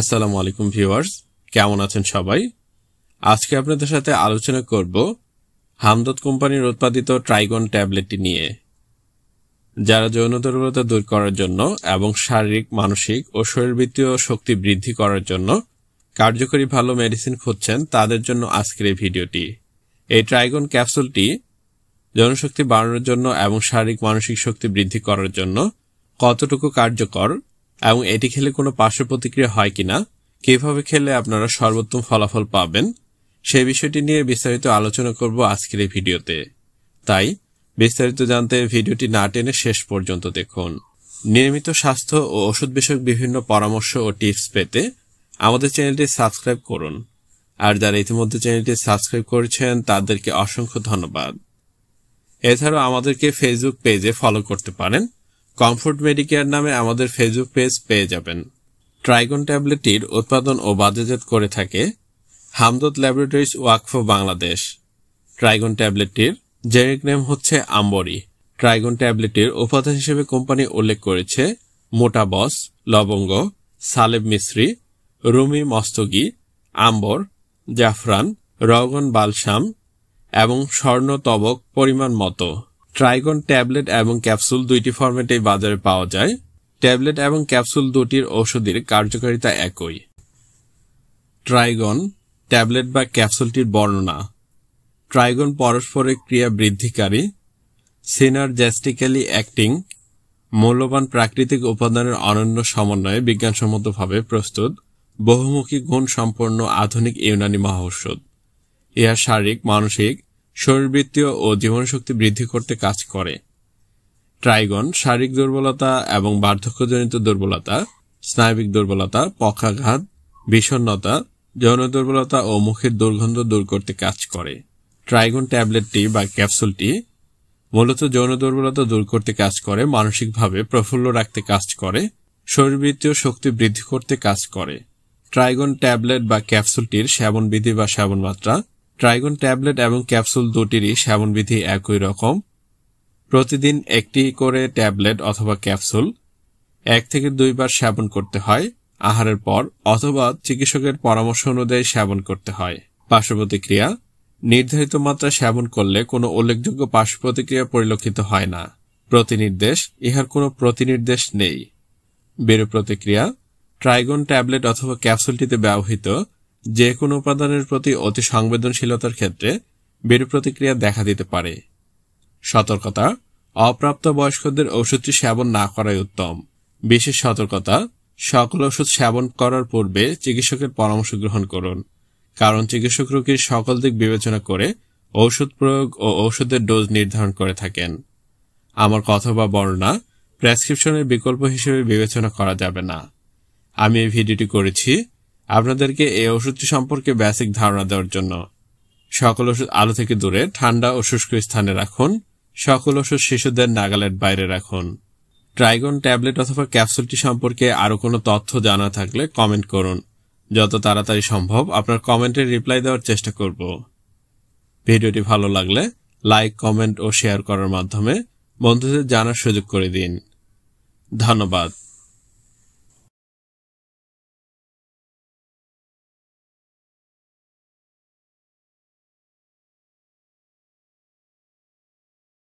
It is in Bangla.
আসসালামু আলাইকুম ভিউয়ার্স কেমন আছেন সবাই আজকে আপনাদের সাথে আলোচনা করব হামদত কোম্পানির উৎপাদিত ট্রাইগন ট্যাবলেটটি নিয়ে যারা যৌন দুর্বলতা দূর করার জন্য এবং শারীরিক মানসিক ও শরীরবৃত্তীয় শক্তি বৃদ্ধি করার জন্য কার্যকরী ভালো মেডিসিন খুঁজছেন তাদের জন্য আজকের এই ভিডিওটি এই ট্রাইগন ক্যাপসুলটি জনশক্তি বাড়ানোর জন্য এবং শারীরিক মানসিক শক্তি বৃদ্ধি করার জন্য কতটুকু কার্যকর এবং এটি খেলে কোনো পার্শ্ব প্রতিক্রিয়া হয় কিনা কিভাবে খেলে আপনারা সর্বোত্তম ফলাফল পাবেন সেই বিষয়টি নিয়ে বিস্তারিত আলোচনা করব আজকের এই ভিডিওতে তাই বিস্তারিত জানতে ভিডিওটি না টেনে শেষ পর্যন্ত দেখুন নিয়মিত স্বাস্থ্য ও ওষুধ বিষয়ক বিভিন্ন পরামর্শ ও টিপস পেতে আমাদের চ্যানেলটি সাবস্ক্রাইব করুন আর যারা ইতিমধ্যে চ্যানেলটি সাবস্ক্রাইব করেছেন তাদেরকে অসংখ্য ধন্যবাদ এছাড়াও আমাদেরকে ফেসবুক পেজে ফলো করতে পারেন কমফোর্ট মেডিকেয়ার নামে আমাদের ফেসবুক পেজ পেয়ে যাবেন ট্রাইগন ট্যাবলেটটির উৎপাদন ও বাজারজাত করে থাকে হামদত ল্যাবরেটরিজ ওয়াকফ বাংলাদেশ ট্রাইগন ট্যাবলেটটির জেরিক নেম হচ্ছে আম্বরি ট্রাইগন ট্যাবলেটটির উপাদান হিসেবে কোম্পানি উল্লেখ করেছে মোটা বস লবঙ্গ সালেব মিশ্রি রুমি মস্তগি আম্বর জাফরান রগন বালসাম এবং স্বর্ণ তবক পরিমাণ মতো ট্রাইগন ট্যাবলেট এবং ক্যাপসুল দুইটি ফর্মেটেই বাজারে পাওয়া যায় ট্যাবলেট এবং ক্যাপসুল দুটির ঔষধের কার্যকারিতা একই ট্রাইগন ট্যাবলেট বা ক্যাপসুলটির বর্ণনা ট্রাইগন পরস্পরের ক্রিয়া বৃদ্ধিকারী জ্যাস্টিক্যালি অ্যাক্টিং মূল্যবান প্রাকৃতিক উপাদানের অনন্য সমন্বয়ে বিজ্ঞানসম্মতভাবে প্রস্তুত বহুমুখী গুণ সম্পন্ন আধুনিক ইউনানি মহাঔষধ ইহা শারীরিক মানসিক শরীরবৃত্তীয় ও জীবনশক্তি বৃদ্ধি করতে কাজ করে ট্রাইগন শারীরিক দুর্বলতা এবং বার্ধক্যজনিত দুর্বলতা স্নায়বিক দুর্বলতা পক্ষাঘাত বিষণ্নতা যৌন দুর্বলতা ও মুখের দুর্গন্ধ দূর করতে কাজ করে ট্রাইগন ট্যাবলেটটি বা ক্যাপসুলটি মূলত যৌন দুর্বলতা দূর করতে কাজ করে মানসিকভাবে প্রফুল্ল রাখতে কাজ করে শরীরবৃত্তীয় শক্তি বৃদ্ধি করতে কাজ করে ট্রাইগন ট্যাবলেট বা ক্যাপসুলটির সেবন বিধি বা সেবন মাত্রা ট্রাইগন ট্যাবলেট এবং ক্যাপসুল দুটিরই সেবনবিধি একই রকম প্রতিদিন একটি করে ট্যাবলেট অথবা ক্যাপসুল এক থেকে দুইবার সেবন করতে হয় আহারের পর অথবা চিকিৎসকের পরামর্শ অনুযায়ী সেবন করতে হয় পার্শ্বপ্রতিক্রিয়া নির্ধারিত মাত্রা সেবন করলে কোনো উল্লেখযোগ্য পার্শ্বপ্রতিক্রিয়া পরিলক্ষিত হয় না প্রতিনির্দেশ ইহার কোনো প্রতিনির্দেশ নেই বেরু প্রতিক্রিয়া ট্রাইগন ট্যাবলেট অথবা ক্যাপসুলটিতে ব্যবহৃত যে কোনো উপাদানের প্রতি অতি সংবেদনশীলতার ক্ষেত্রে বিরূপ প্রতিক্রিয়া দেখা দিতে পারে সতর্কতা অপ্রাপ্ত বয়স্কদের ওষুধটি সেবন না করাই উত্তম বিশেষ সতর্কতা সকল ওষুধ সেবন করার পূর্বে চিকিৎসকের পরামর্শ গ্রহণ করুন কারণ চিকিৎসক রোগীর সকল দিক বিবেচনা করে ঔষধ প্রয়োগ ও ঔষধের ডোজ নির্ধারণ করে থাকেন আমার কথা বা বর্ণনা প্রেসক্রিপশনের বিকল্প হিসেবে বিবেচনা করা যাবে না আমি এই ভিডিওটি করেছি আপনাদেরকে এই ওষুধটি সম্পর্কে বেসিক ধারণা দেওয়ার জন্য সকল ওষুধ আলো থেকে দূরে ঠান্ডা ও শুষ্ক স্থানে রাখুন সকল ওষুধ শিশুদের নাগালের বাইরে রাখুন ট্রাইগন ট্যাবলেট অথবা ক্যাপসুলটি সম্পর্কে আরও কোনো তথ্য জানা থাকলে কমেন্ট করুন যত তাড়াতাড়ি সম্ভব আপনার কমেন্টের রিপ্লাই দেওয়ার চেষ্টা করব ভিডিওটি ভালো লাগলে লাইক কমেন্ট ও শেয়ার করার মাধ্যমে বন্ধুদের জানার সুযোগ করে দিন ধন্যবাদ